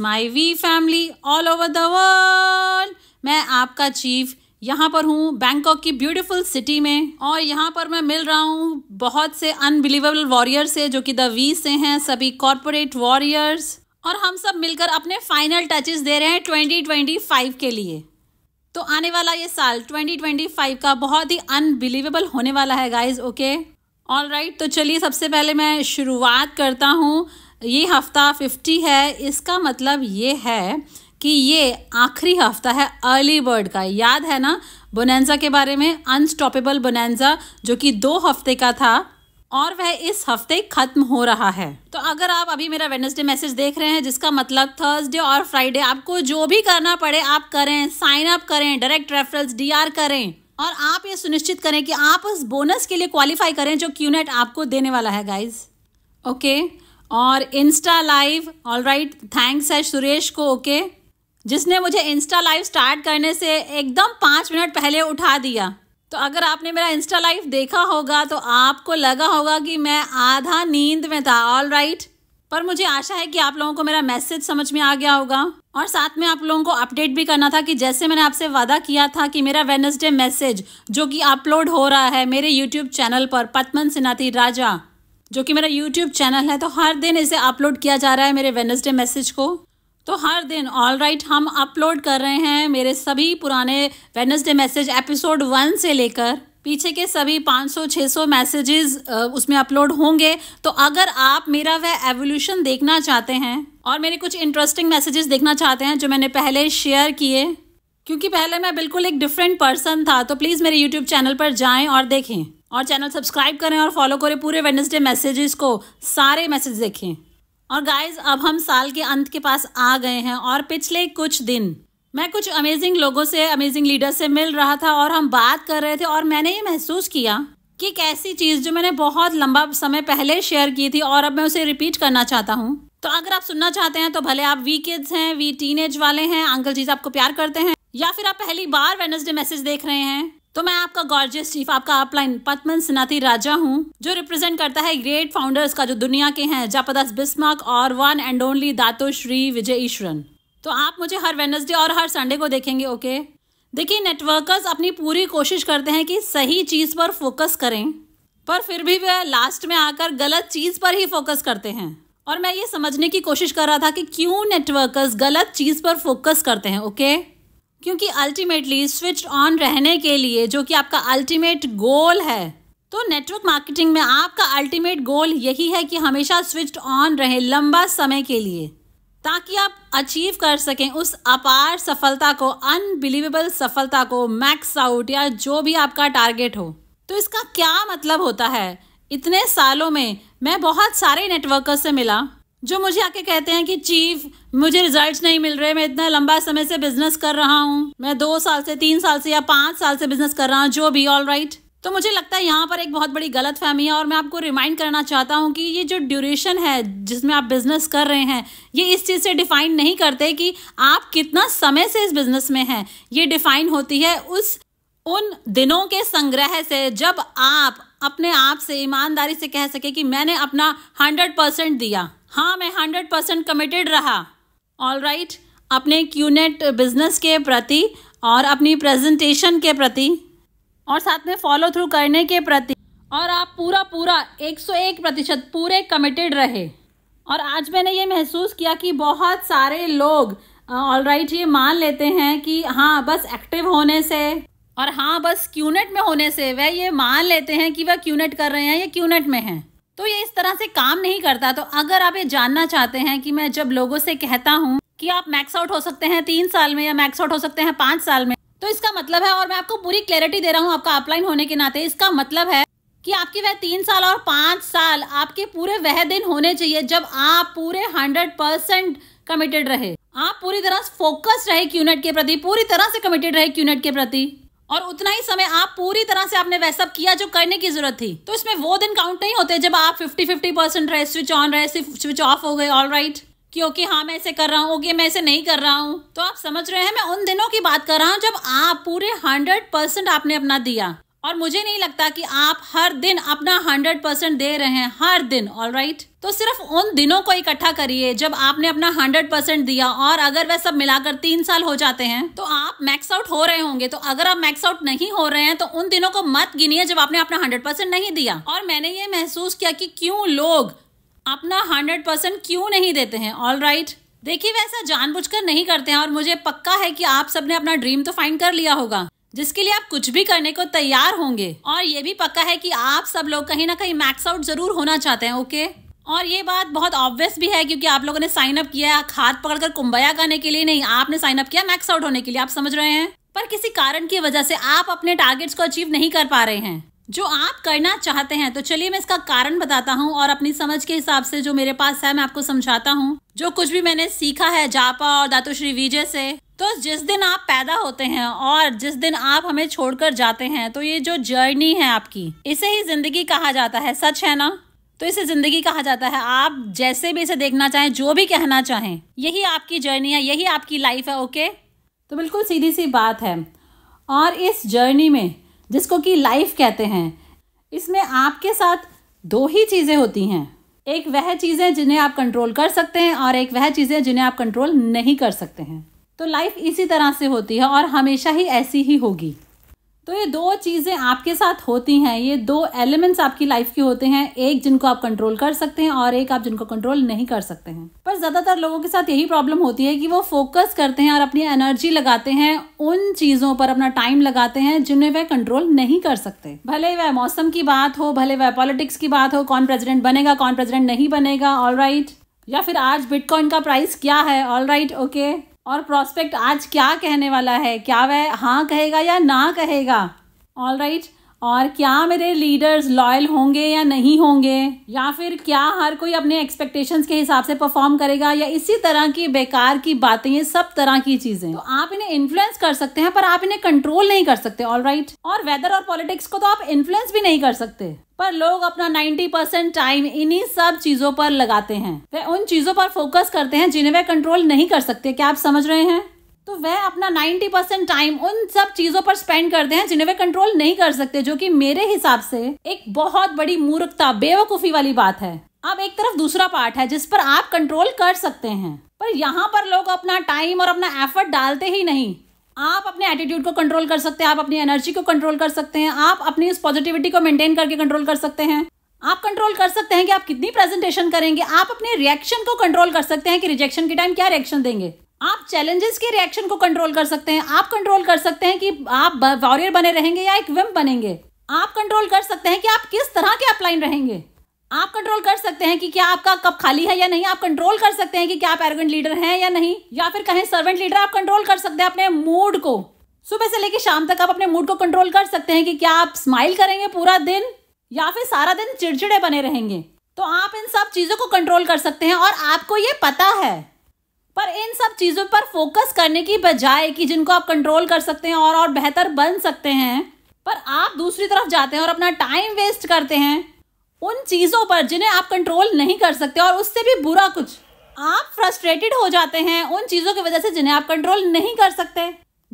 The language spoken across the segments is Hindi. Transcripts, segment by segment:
My V family all over the world मैं आपका चीफ यहाँ पर हूँ बैंकॉक की ब्यूटीफुल सिटी में और यहाँ पर मैं मिल रहा हूँ बहुत से अनबिलीवेबल वॉरियर्स से जो कि द वी से हैं सभी कॉरपोरेट वॉरियर्स और हम सब मिलकर अपने फाइनल टचेस दे रहे हैं 2025 के लिए तो आने वाला ये साल 2025 का बहुत ही अनबिलीवेबल होने वाला है गाइज ओके ऑल राइट तो चलिए सबसे पहले मैं शुरुआत करता हूँ ये हफ्ता फिफ्टी है इसका मतलब ये है कि ये आखिरी हफ्ता है अर्ली बर्ड का याद है ना बोनेंजा के बारे में अनस्टॉपेबल बोनेंजा जो कि दो हफ्ते का था और वह इस हफ्ते खत्म हो रहा है तो अगर आप अभी मेरा वेडनेसडे मैसेज देख रहे हैं जिसका मतलब थर्सडे और फ्राइडे आपको जो भी करना पड़े आप करें साइन अप करें डायरेक्ट रेफरेंस डी करें और आप ये सुनिश्चित करें कि आप उस बोनस के लिए क्वालिफाई करें जो क्यूनेट आपको देने वाला है गाइज ओके okay? और insta live all right thanks है सुरेश को ओके जिसने मुझे इंस्टा लाइव स्टार्ट करने से एकदम पाँच मिनट पहले उठा दिया तो अगर आपने मेरा इंस्टा लाइव देखा होगा तो आपको लगा होगा कि मैं आधा नींद में था ऑल राइट पर मुझे आशा है कि आप लोगों को मेरा मैसेज समझ में आ गया होगा और साथ में आप लोगों को अपडेट भी करना था कि जैसे मैंने आपसे वादा किया था कि मेरा वेनसडे मैसेज जो कि अपलोड हो रहा है मेरे यूट्यूब चैनल पर पतमन सिन्हा राजा जो कि मेरा यूट्यूब चैनल है तो हर दिन इसे अपलोड किया जा रहा है मेरे वेनसडे मैसेज को तो हर दिन ऑल राइट right, हम अपलोड कर रहे हैं मेरे सभी पुराने वेनसडे मैसेज एपिसोड वन से लेकर पीछे के सभी 500-600 मैसेजेस उसमें अपलोड होंगे तो अगर आप मेरा वह एवोल्यूशन देखना चाहते हैं और मेरे कुछ इंटरेस्टिंग मैसेजेस देखना चाहते हैं जो मैंने पहले शेयर किए क्योंकि पहले मैं बिल्कुल एक डिफरेंट पर्सन था तो प्लीज़ मेरे यूट्यूब चैनल पर जाएं और देखें और चैनल सब्सक्राइब करें और फॉलो करें पूरे वेडनेसडे मैसेजेस को सारे मैसेज देखें और गाइज अब हम साल के अंत के पास आ गए हैं और पिछले कुछ दिन मैं कुछ अमेजिंग लोगों से अमेजिंग लीडर से मिल रहा था और हम बात कर रहे थे और मैंने ये महसूस किया कि एक ऐसी चीज़ जो मैंने बहुत लंबा समय पहले शेयर की थी और अब मैं उसे रिपीट करना चाहता हूँ तो अगर आप सुनना चाहते हैं तो भले आप वी किड्स हैं वी टीन वाले हैं अंकल जी आपको प्यार करते हैं या फिर आप पहली बार वेनसडे मैसेज देख रहे हैं तो मैं आपका गॉर्जियस चीफ आपका अपलाइन पतमन सिनाती राजा हूँ जो रिप्रेजेंट करता है ग्रेट फाउंडर्स का जो दुनिया के हैं जापदास बिस्मक और one and only Dato Sri Vijay Eswaran तो आप मुझे हर वेनसडे और हर संडे को देखेंगे ओके देखिए नेटवर्कर्स अपनी पूरी कोशिश करते हैं कि सही चीज़ पर फोकस करें पर फिर भी वे लास्ट में आकर गलत चीज़ पर ही फोकस करते हैं और मैं ये समझने की कोशिश कर रहा था कि क्यों नेटवर्कर्स गलत चीज़ पर फोकस करते हैं ओके क्योंकि अल्टीमेटली स्विच ऑन रहने के लिए जो कि आपका अल्टीमेट गोल है तो नेटवर्क मार्केटिंग में आपका अल्टीमेट गोल यही है कि हमेशा स्विच ऑन रहे लंबा समय के लिए ताकि आप अचीव कर सकें उस अपार सफलता को अनबिलीवेबल सफलता को मैक्स आउट या जो भी आपका टारगेट हो तो इसका क्या मतलब होता है इतने सालों में मैं बहुत सारे नेटवर्कर्स से मिला जो मुझे आके कहते हैं कि चीफ मुझे रिजल्ट्स नहीं मिल रहे मैं इतना लंबा समय से बिजनेस कर रहा हूँ मैं दो साल से तीन साल से या पांच साल से बिजनेस कर रहा हूँ जो भी ऑल राइट right. तो मुझे लगता है यहाँ पर एक बहुत बड़ी गलत फहमी है और मैं आपको रिमाइंड करना चाहता हूँ कि ये जो ड्यूरेशन है जिसमें आप बिज़नेस कर रहे हैं ये इस चीज़ से डिफाइन नहीं करते कि आप कितना समय से इस बिज़नेस में हैं ये डिफाइन होती है उस उन दिनों के संग्रह से जब आप अपने आप से ईमानदारी से कह सके कि मैंने अपना हंड्रेड परसेंट दिया हाँ मैं हंड्रेड परसेंट कमिटेड रहा ऑल राइट right, अपने क्यूनेट बिजनेस के प्रति और अपनी प्रेजेंटेशन के प्रति और साथ में फॉलो थ्रू करने के प्रति और आप पूरा पूरा 101 प्रतिशत पूरे कमिटेड रहे और आज मैंने ये महसूस किया कि बहुत सारे लोग ऑल राइट right, ये मान लेते हैं कि हाँ बस एक्टिव होने से और हाँ बस क्यूनेट में होने से वह ये मान लेते हैं कि वह क्यूनेट कर रहे हैं या क्यूनेट में हैं तो ये इस तरह से काम नहीं करता तो अगर आप ये जानना चाहते हैं कि मैं जब लोगों से कहता हूँ कि आप मैक्स आउट हो सकते हैं तीन साल में या मैक्स आउट हो सकते हैं पांच साल में तो इसका मतलब है और मैं आपको पूरी क्लैरिटी दे रहा हूँ आपका अपलाइन होने के नाते इसका मतलब है कि आपके वह तीन साल और पांच साल आपके पूरे वह दिन होने चाहिए जब आप पूरे हंड्रेड परसेंट कमिटेड रहे आप पूरी तरह फोकस रहे क्यूनेट के प्रति पूरी तरह से कमिटेड रहे क्यूनेट के प्रति और उतना ही समय आप पूरी तरह से आपने वैसा किया जो करने की जरूरत थी तो इसमें वो दिन काउंट नहीं होते जब आप फिफ्टी फिफ्टी परसेंट रहे स्विच ऑन रहे स्विच ऑफ हो गए ऑल राइट कि ओके हाँ मैं ऐसे कर रहा हूँ ओके मैं ऐसे नहीं कर रहा हूँ तो आप समझ रहे हैं मैं उन दिनों की बात कर रहा हूँ जब आप पूरे हंड्रेड परसेंट आपने अपना दिया और मुझे नहीं लगता कि आप हर दिन अपना हंड्रेड परसेंट दे रहे हैं हर दिन ऑल राइट right? तो सिर्फ उन दिनों को इकट्ठा करिए जब आपने अपना हंड्रेड परसेंट दिया और अगर वह सब मिलाकर तीन साल हो जाते हैं तो आप मैक्स आउट हो रहे होंगे तो अगर आप मैक्स आउट नहीं हो रहे हैं तो उन दिनों को मत गिनिए जब आपने अपना हंड्रेड परसेंट नहीं दिया और मैंने ये महसूस किया कि क्यों लोग अपना हंड्रेड परसेंट क्यों नहीं देते हैं ऑल राइट right? देखिए वैसा जानबूझकर नहीं करते हैं और मुझे पक्का है कि आप सबने अपना ड्रीम तो फाइंड कर लिया होगा जिसके लिए आप कुछ भी करने को तैयार होंगे और ये भी पक्का है कि आप सब लोग कहीं ना कहीं मैक्स आउट जरूर होना चाहते हैं ओके और ये बात बहुत ऑब्वियस भी है क्योंकि आप लोगों ने साइन अप किया हाथ पकड़कर कुंबया करने के लिए नहीं आपने साइन अप किया मैक्स आउट होने के लिए आप समझ रहे हैं पर किसी कारण की वजह से आप अपने टारगेट्स को अचीव नहीं कर पा रहे हैं जो आप करना चाहते हैं तो चलिए मैं इसका कारण बताता हूँ और अपनी समझ के हिसाब से जो मेरे पास है मैं आपको समझाता हूँ जो कुछ भी मैंने सीखा है जापा और दातुश्री विजय से तो जिस दिन आप पैदा होते हैं और जिस दिन आप हमें छोड़कर जाते हैं तो ये जो जर्नी है आपकी इसे ही जिंदगी कहा जाता है सच है ना तो इसे जिंदगी कहा जाता है आप जैसे भी इसे देखना चाहें जो भी कहना चाहें यही आपकी जर्नी है यही आपकी लाइफ है ओके तो बिल्कुल सीधी सी बात है और इस जर्नी में जिसको कि लाइफ कहते हैं इसमें आपके साथ दो ही चीज़ें होती हैं एक वह चीज़ें जिन्हें आप कंट्रोल कर सकते हैं और एक वह चीज़ें जिन्हें आप कंट्रोल नहीं कर सकते हैं तो लाइफ इसी तरह से होती है और हमेशा ही ऐसी ही होगी तो ये दो चीज़ें आपके साथ होती हैं ये दो एलिमेंट्स आपकी लाइफ के होते हैं एक जिनको आप कंट्रोल कर सकते हैं और एक आप जिनको कंट्रोल नहीं कर सकते हैं पर ज़्यादातर लोगों के साथ यही प्रॉब्लम होती है कि वो फोकस करते हैं और अपनी एनर्जी लगाते हैं उन चीज़ों पर अपना टाइम लगाते हैं जिन्हें वह कंट्रोल नहीं कर सकते भले वह मौसम की बात हो भले वह पॉलिटिक्स की बात हो कौन प्रेजिडेंट बनेगा कौन प्रेजिडेंट नहीं बनेगा ऑल या फिर आज बिटकॉइन का प्राइस क्या है ऑल राइट ओके और प्रॉस्पेक्ट आज क्या कहने वाला है क्या वह हाँ कहेगा या ना कहेगा ऑल राइट right. और क्या मेरे लीडर्स लॉयल होंगे या नहीं होंगे या फिर क्या हर कोई अपने एक्सपेक्टेशंस के हिसाब से परफॉर्म करेगा या इसी तरह की बेकार की बातें ये सब तरह की चीजें तो आप इन्हें इन्फ्लुएंस कर सकते हैं पर आप इन्हें कंट्रोल नहीं कर सकते ऑल राइट right? और वेदर और पॉलिटिक्स को तो आप इन्फ्लुएंस भी नहीं कर सकते पर लोग अपना 90 परसेंट टाइम इन्हीं सब चीजों पर लगाते हैं वे उन चीजों पर फोकस करते हैं जिन्हें वे कंट्रोल नहीं कर सकते क्या आप समझ रहे हैं तो वह अपना 90 परसेंट टाइम उन सब चीजों पर स्पेंड करते हैं जिन्हें वे कंट्रोल नहीं कर सकते जो कि मेरे हिसाब से एक बहुत बड़ी मूर्खता बेवकूफी वाली बात है अब एक तरफ दूसरा पार्ट है जिस पर आप कंट्रोल कर सकते हैं पर यहाँ पर लोग अपना टाइम और अपना एफर्ट डालते ही नहीं आप अपने एटीट्यूड को कंट्रोल कर सकते हैं आप अपनी एनर्जी को कंट्रोल कर सकते हैं आप अपनी उस पॉजिटिविटी को मेंटेन करके कंट्रोल कर सकते हैं आप कंट्रोल कर सकते हैं कि आप कितनी प्रेजेंटेशन करेंगे आप अपने रिएक्शन को कंट्रोल कर सकते हैं कि रिजेक्शन के टाइम क्या रिएक्शन देंगे आप चैलेंजेस के रिएक्शन को कंट्रोल कर सकते हैं आप कंट्रोल कर सकते हैं कि आप वॉरियर बने रहेंगे या एक विम बनेंगे आप कंट्रोल कर सकते हैं कि आप किस तरह के अपलाइन रहेंगे आप कंट्रोल कर सकते हैं कि क्या आपका कप खाली है या नहीं आप कंट्रोल कर सकते हैं कि क्या आप एरोगेंट लीडर हैं या नहीं या फिर कहें सर्वेंट लीडर आप कंट्रोल कर सकते हैं अपने मूड को सुबह से लेकर शाम तक आप अपने मूड को कंट्रोल कर सकते हैं कि क्या आप स्माइल करेंगे पूरा दिन या फिर सारा दिन चिड़चिड़े बने रहेंगे तो आप इन सब चीज़ों को कंट्रोल कर सकते हैं और आपको ये पता है पर इन सब चीज़ों पर फोकस करने की बजाय कि जिनको आप कंट्रोल कर सकते हैं और और बेहतर बन सकते हैं पर आप दूसरी तरफ जाते हैं और अपना टाइम वेस्ट करते हैं उन चीज़ों पर जिन्हें आप कंट्रोल नहीं कर सकते और उससे भी बुरा कुछ आप फ्रस्ट्रेटेड हो जाते हैं उन चीज़ों की वजह से जिन्हें आप कंट्रोल नहीं कर सकते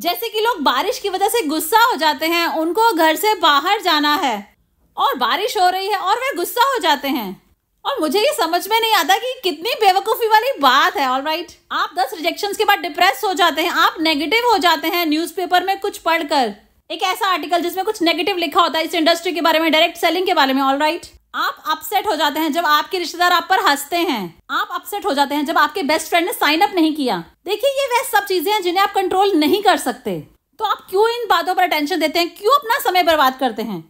जैसे कि लोग बारिश की वजह से गुस्सा हो जाते हैं उनको घर से बाहर जाना है और बारिश हो रही है और वे गुस्सा हो जाते हैं और मुझे ये समझ में नहीं आता कि कितनी बेवकूफ़ी वाली बात है ऑल राइट right? आप दस रिजेक्शन के बाद डिप्रेस हो जाते हैं आप नेगेटिव हो जाते हैं न्यूज में कुछ पढ़कर एक ऐसा आर्टिकल जिसमें कुछ नेगेटिव लिखा होता है इस इंडस्ट्री के बारे में डायरेक्ट सेलिंग के बारे में ऑल राइट right? आप अपसेट हो जाते हैं जब आपके रिश्तेदार आप पर हंसते हैं आप अपसेट हो जाते हैं जब आपके बेस्ट फ्रेंड ने साइन अप नहीं किया देखिए ये वह सब चीजें हैं जिन्हें आप कंट्रोल नहीं कर सकते तो आप क्यों इन बातों पर अटेंशन देते हैं क्यों अपना समय बर्बाद करते हैं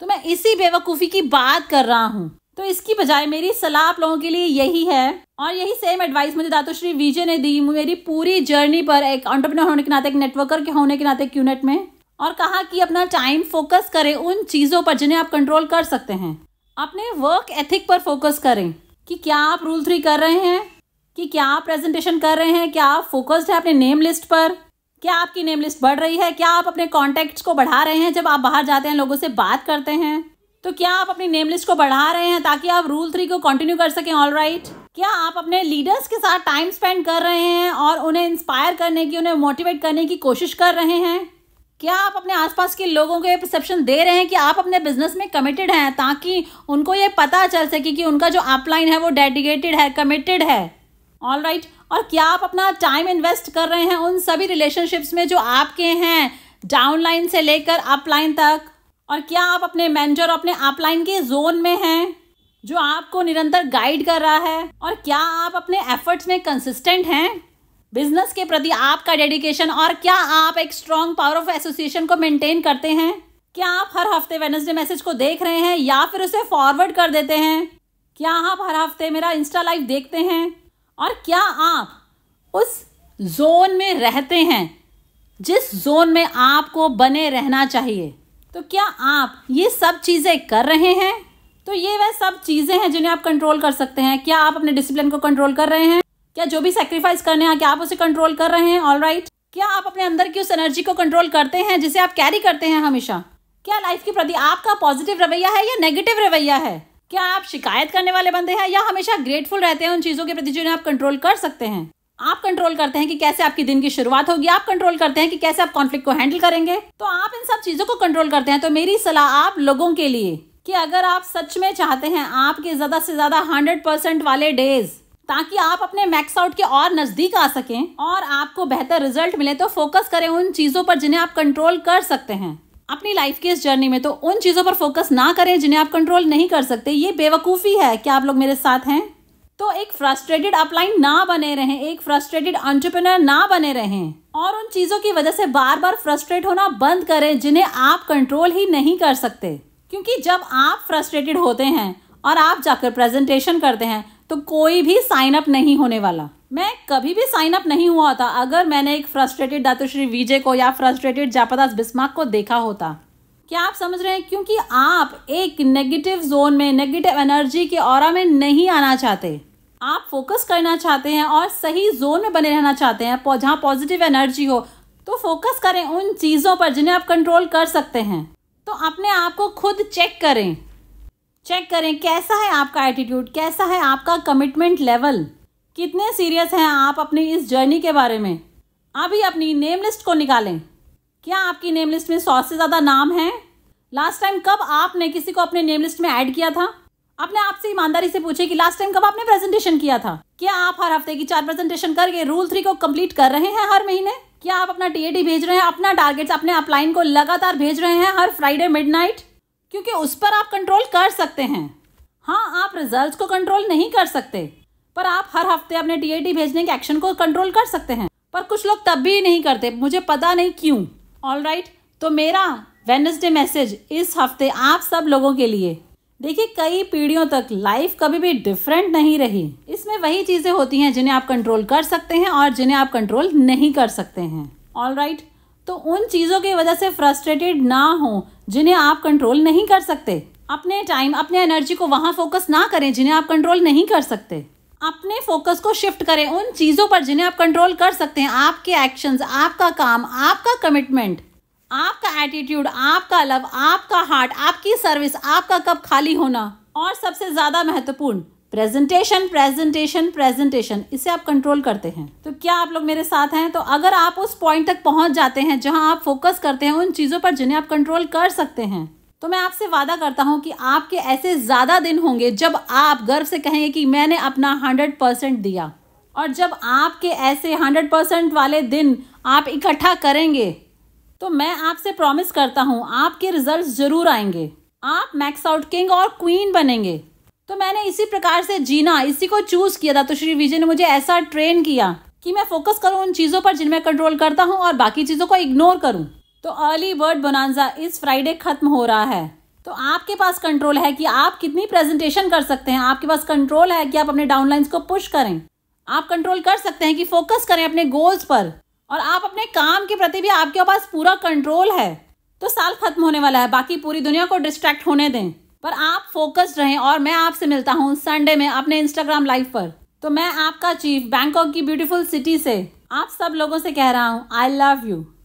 तो मैं इसी बेवकूफी की बात कर रहा हूँ तो इसकी बजाय मेरी सलाह आप लोगों के लिए यही है और यही सेम एडवाइस मुझे दातोश्री विजय ने दी मेरी पूरी जर्नी पर एक ऑन्टरप्रनर होने के नाते एक नेटवर्कर के होने के नाते क्यूनेट में और कहा कि अपना टाइम फोकस करें उन चीज़ों पर जिन्हें आप कंट्रोल कर सकते हैं अपने वर्क एथिक पर फोकस करें कि क्या आप रूल थ्री कर रहे हैं कि क्या आप प्रेजेंटेशन कर रहे हैं क्या आप फोकस्ड हैं अपने नेम लिस्ट पर क्या आपकी नेम लिस्ट बढ़ रही है क्या आप अपने कॉन्टेक्ट को बढ़ा रहे हैं जब आप बाहर जाते हैं लोगों से बात करते हैं तो क्या आप अपनी नेम लिस्ट को बढ़ा रहे हैं ताकि आप रूल थ्री को कंटिन्यू कर सकें ऑल राइट right? क्या आप अपने लीडर्स के साथ टाइम स्पेंड कर रहे हैं और उन्हें इंस्पायर करने की उन्हें मोटिवेट करने की कोशिश कर रहे हैं क्या आप अपने आसपास के लोगों को ये परसेप्शन दे रहे हैं कि आप अपने बिजनेस में कमिटेड हैं ताकि उनको ये पता चल सके कि उनका जो अपलाइन है वो डेडिकेटेड है कमिटेड है ऑल राइट right. और क्या आप अपना टाइम इन्वेस्ट कर रहे हैं उन सभी रिलेशनशिप्स में जो आपके हैं डाउनलाइन से लेकर अपलाइन तक और क्या आप अपने मैनेजर अपने अपलाइन के जोन में हैं जो आपको निरंतर गाइड कर रहा है और क्या आप अपने एफर्ट्स में कंसिस्टेंट हैं बिजनेस के प्रति आपका डेडिकेशन और क्या आप एक स्ट्रॉन्ग पावर ऑफ एसोसिएशन को मेंटेन करते हैं क्या आप हर हफ्ते वेनसडे मैसेज को देख रहे हैं या फिर उसे फॉरवर्ड कर देते हैं क्या आप हर हफ्ते मेरा इंस्टा लाइव देखते हैं और क्या आप उस जोन में रहते हैं जिस जोन में आपको बने रहना चाहिए तो क्या आप ये सब चीज़ें कर रहे हैं तो ये वह सब चीज़ें हैं जिन्हें आप कंट्रोल कर सकते हैं क्या आप अपने डिसिप्लिन को कंट्रोल कर रहे हैं क्या जो भी सेक्रीफाइस करने हैं क्या आप उसे कंट्रोल कर रहे हैं ऑल राइट right? क्या आप अपने अंदर की उस एनर्जी को कंट्रोल करते हैं जिसे आप कैरी करते हैं हमेशा क्या लाइफ के प्रति आपका पॉजिटिव रवैया है या नेगेटिव रवैया है क्या आप शिकायत करने वाले बंदे हैं या हमेशा ग्रेटफुल रहते हैं उन चीज़ों के प्रति जिन्हें आप कंट्रोल कर सकते हैं आप कंट्रोल करते हैं कि कैसे आपकी दिन की शुरुआत होगी आप कंट्रोल करते हैं कि कैसे आप कॉन्फ्लिक्ट को हैंडल करेंगे तो आप इन सब चीज़ों को कंट्रोल करते हैं तो मेरी सलाह आप लोगों के लिए कि अगर आप सच में चाहते हैं आपके ज़्यादा से ज़्यादा हंड्रेड परसेंट वाले डेज ताकि आप अपने मैक्स आउट के और नज़दीक आ सकें और आपको बेहतर रिजल्ट मिले तो फोकस करें उन चीज़ों पर जिन्हें आप कंट्रोल कर सकते हैं अपनी लाइफ की इस जर्नी में तो उन चीज़ों पर फोकस ना करें जिन्हें आप कंट्रोल नहीं कर सकते ये बेवकूफ़ी है क्या आप लोग मेरे साथ हैं तो एक फ्रस्ट्रेटेड अपलाइन ना बने रहें एक फ्रस्ट्रेटेड एंटरप्रेन्योर ना बने रहें और उन चीज़ों की वजह से बार बार फ्रस्ट्रेट होना बंद करें जिन्हें आप कंट्रोल ही नहीं कर सकते क्योंकि जब आप फ्रस्ट्रेटेड होते हैं और आप जाकर प्रेजेंटेशन करते हैं तो कोई भी साइन अप नहीं होने वाला मैं कभी भी साइन अप नहीं हुआ होता अगर मैंने एक फ्रस्ट्रेटेड दातुश्री विजय को या फ्रस्ट्रेटेड जापादास बिस्माक को देखा होता क्या आप समझ रहे हैं क्योंकि आप एक नेगेटिव जोन में नेगेटिव एनर्जी के और में नहीं आना चाहते आप फोकस करना चाहते हैं और सही जोन में बने रहना चाहते हैं जहां पॉजिटिव एनर्जी हो तो फोकस करें उन चीज़ों पर जिन्हें आप कंट्रोल कर सकते हैं तो अपने आप को खुद चेक करें चेक करें कैसा है आपका एटीट्यूड कैसा है आपका कमिटमेंट लेवल कितने सीरियस हैं आप अपनी इस जर्नी के बारे में अभी अपनी नेम लिस्ट को निकालें क्या आपकी नेम लिस्ट में सौ से ज़्यादा नाम हैं लास्ट टाइम कब आपने किसी को अपने नेम लिस्ट में ऐड किया था अपने आपसे ईमानदारी से पूछे कि लास्ट टाइम कब आपने प्रेजेंटेशन किया था क्या आप हर हफ्ते की चार प्रेजेंटेशन करके रूल थ्री को कंप्लीट कर रहे हैं हर महीने क्या आप अपना टीएटी भेज रहे हैं अपना टारगेट अपने अपलाइन को लगातार भेज रहे हैं हर फ्राइडे मिडनाइट क्योंकि उस पर आप कंट्रोल कर सकते हैं हाँ आप रिजल्ट को कंट्रोल नहीं कर सकते पर आप हर हफ्ते अपने टीएटी भेजने के एक्शन को कंट्रोल कर सकते हैं पर कुछ लोग तब भी नहीं करते मुझे पता नहीं क्यों ऑल right, तो मेरा वेनसडे मैसेज इस हफ्ते आप सब लोगों के लिए देखिए कई पीढ़ियों तक लाइफ कभी भी डिफरेंट नहीं रही इसमें वही चीज़ें होती हैं जिन्हें आप कंट्रोल कर सकते हैं और जिन्हें आप कंट्रोल नहीं कर सकते हैं ऑल राइट right, तो उन चीज़ों की वजह से फ्रस्ट्रेटेड ना हो जिन्हें आप कंट्रोल नहीं कर सकते अपने टाइम अपने एनर्जी को वहाँ फोकस ना करें जिन्हें आप कंट्रोल नहीं कर सकते अपने फोकस को शिफ्ट करें उन चीज़ों पर जिन्हें आप कंट्रोल कर सकते हैं आपके एक्शंस आपका काम आपका कमिटमेंट आपका एटीट्यूड आपका लव आपका हार्ट आपकी सर्विस आपका कप खाली होना और सबसे ज़्यादा महत्वपूर्ण प्रेजेंटेशन प्रेजेंटेशन प्रेजेंटेशन इसे आप कंट्रोल करते हैं तो क्या आप लोग मेरे साथ हैं तो अगर आप उस पॉइंट तक पहुंच जाते हैं जहां आप फोकस करते हैं उन चीज़ों पर जिन्हें आप कंट्रोल कर सकते हैं तो मैं आपसे वादा करता हूं कि आपके ऐसे ज़्यादा दिन होंगे जब आप गर्व से कहेंगे कि मैंने अपना हंड्रेड परसेंट दिया और जब आपके ऐसे हंड्रेड परसेंट वाले दिन आप इकट्ठा करेंगे तो मैं आपसे प्रॉमिस करता हूँ आपके रिजल्ट जरूर आएंगे आप मैक्स आउट किंग और क्वीन बनेंगे तो मैंने इसी प्रकार से जीना इसी को चूज किया था तो श्री विजय ने मुझे ऐसा ट्रेन किया कि मैं फोकस करूँ उन चीज़ों पर जिनमें कंट्रोल करता हूँ और बाकी चीज़ों को इग्नोर करूँ तो अर्ली बर्ड बोनान्जा इस फ्राइडे खत्म हो रहा है तो आपके पास कंट्रोल है कि आप कितनी प्रेजेंटेशन कर सकते हैं आपके पास कंट्रोल है कि आप अपने डाउनलाइंस को पुश करें आप कंट्रोल कर सकते हैं कि फोकस करें अपने गोल्स पर और आप अपने काम के प्रति भी आपके पास पूरा कंट्रोल है तो साल खत्म होने वाला है बाकी पूरी दुनिया को डिस्ट्रैक्ट होने दें पर आप फोकस्ड रहें और मैं आपसे मिलता हूँ संडे में अपने इंस्टाग्राम लाइव पर तो मैं आपका चीफ बैंकॉक की ब्यूटीफुल सिटी से आप सब लोगों से कह रहा हूँ आई लव यू